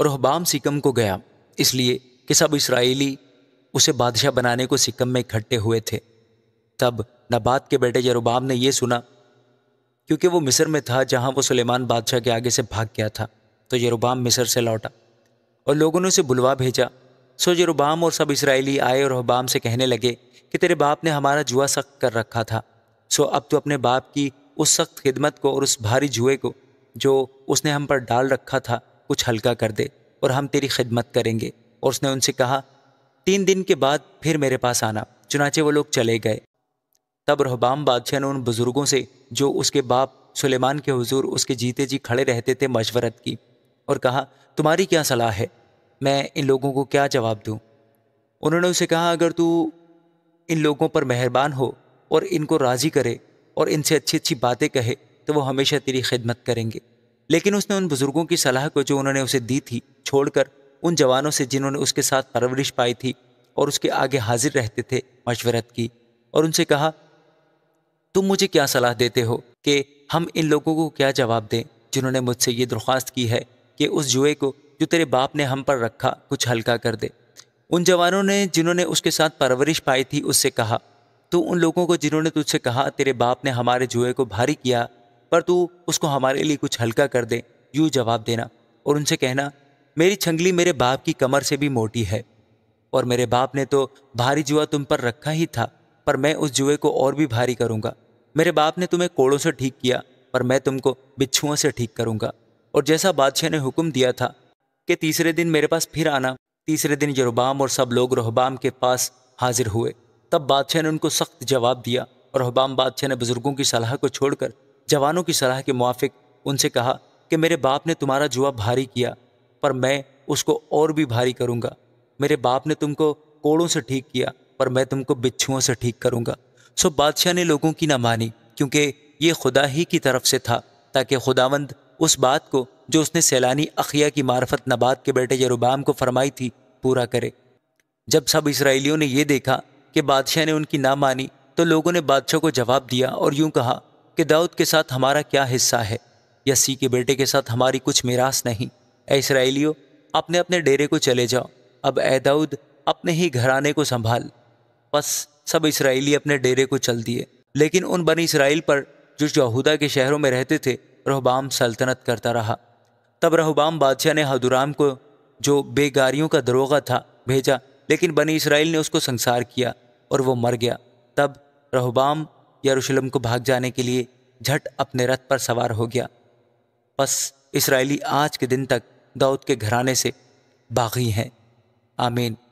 और हबाम सिकम को गया इसलिए कि सब इसराइली उसे बादशाह बनाने को सिकम में इकट्ठे हुए थे तब नबात के बेटे जरूबाम ने यह सुना क्योंकि वो मिस्र में था जहां वो सुलेमान बादशाह के आगे से भाग गया था तो यरूबाम मिस्र से लौटा और लोगों ने उसे बुलवा भेजा सो यरूबाम और सब इसराइली आए और हबाम से कहने लगे कि तेरे बाप ने हमारा जुआ सख्त कर रखा था सो अब तो अपने बाप की उस सख्त खिदमत को और उस भारी जुए को जो उसने हम पर डाल रखा था कुछ हल्का कर दे और हम तेरी खिदमत करेंगे और उसने उनसे कहा तीन दिन के बाद फिर मेरे पास आना चुनाचे वो लोग चले गए तब रहबाम बादशाह ने उन बुज़ुर्गों से जो उसके बाप सुलेमान के हुजूर उसके जीते जी खड़े रहते थे मशवरत की और कहा तुम्हारी क्या सलाह है मैं इन लोगों को क्या जवाब दूँ उन्होंने उसे कहा अगर तू इन लोगों पर मेहरबान हो और इनको राज़ी करे और इनसे अच्छी अच्छी बातें कहे तो वो हमेशा तेरी खिदमत करेंगे लेकिन उसने उन बुजुर्गों की सलाह को जो उन्होंने उसे दी थी छोड़कर उन जवानों से जिन्होंने उसके साथ परवरिश पाई थी और उसके आगे हाजिर रहते थे मशवरत की और उनसे कहा तुम मुझे क्या सलाह देते हो कि हम इन लोगों को क्या जवाब दें जिन्होंने मुझसे ये दरख्वास्त की है कि उस जुए को जो तेरे बाप ने हम पर रखा कुछ हल्का कर दे उन जवानों ने जिन्होंने उसके साथ परवरिश पाई थी उससे कहा तो उन लोगों को जिन्होंने तुझसे कहा तेरे बाप ने हमारे जुए को भारी किया पर तू उसको हमारे लिए कुछ हल्का कर दे यूं जवाब देना और उनसे कहना मेरी छंगली मेरे बाप की कमर से भी मोटी है और मेरे बाप ने तो भारी जुआ तुम पर रखा ही था पर मैं उस जुए को और भी भारी करूंगा मेरे बाप ने तुम्हें कोड़ों से ठीक किया पर मैं तुमको बिच्छुओं से ठीक करूंगा और जैसा बादशाह ने हुक्म दिया था कि तीसरे दिन मेरे पास फिर आना तीसरे दिन यरोबाम और सब लोग रोहबाम के पास हाजिर हुए तब बादशाह ने उनको सख्त जवाब दिया और रोहबाम बादशाह ने बुजुर्गों की सलाह को छोड़कर जवानों की सलाह के मुआफिक उनसे कहा कि मेरे बाप ने तुम्हारा जुआ भारी किया पर मैं उसको और भी भारी करूँगा मेरे बाप ने तुमको कोड़ों से ठीक किया पर मैं तुमको बिच्छुओं से ठीक करूँगा सो बादशाह ने लोगों की ना मानी क्योंकि ये खुदा ही की तरफ से था ताकि खुदावंद उस बात को जो उसने सैलानी अखिया की मार्फत नबात के बेटे यरुबाम को फरमाई थी पूरा करे जब सब इसराइलियों ने यह देखा कि बादशाह ने उनकी ना मानी तो लोगों ने बादशाह को जवाब दिया और यूं कहा कि दाऊद के साथ हमारा क्या हिस्सा है यस्सी के बेटे के साथ हमारी कुछ मिरास नहीं इसराइलियों अपने अपने डेरे को चले जाओ अब ए दाऊद अपने ही घराने को संभाल बस सब इसराइली अपने डेरे को चल दिए लेकिन उन बनी इसराइल पर जो यहूदा के शहरों में रहते थे रहबाम सल्तनत करता रहा तब रहबाम बादशाह ने हदुराम को जो बेगारियों का दरोगा था भेजा लेकिन बनी इसराइल ने उसको संसार किया और वो मर गया तब रहबाम यरूशलेम को भाग जाने के लिए झट अपने रथ पर सवार हो गया बस इसराइली आज के दिन तक दाऊद के घराने से बागी हैं आमीन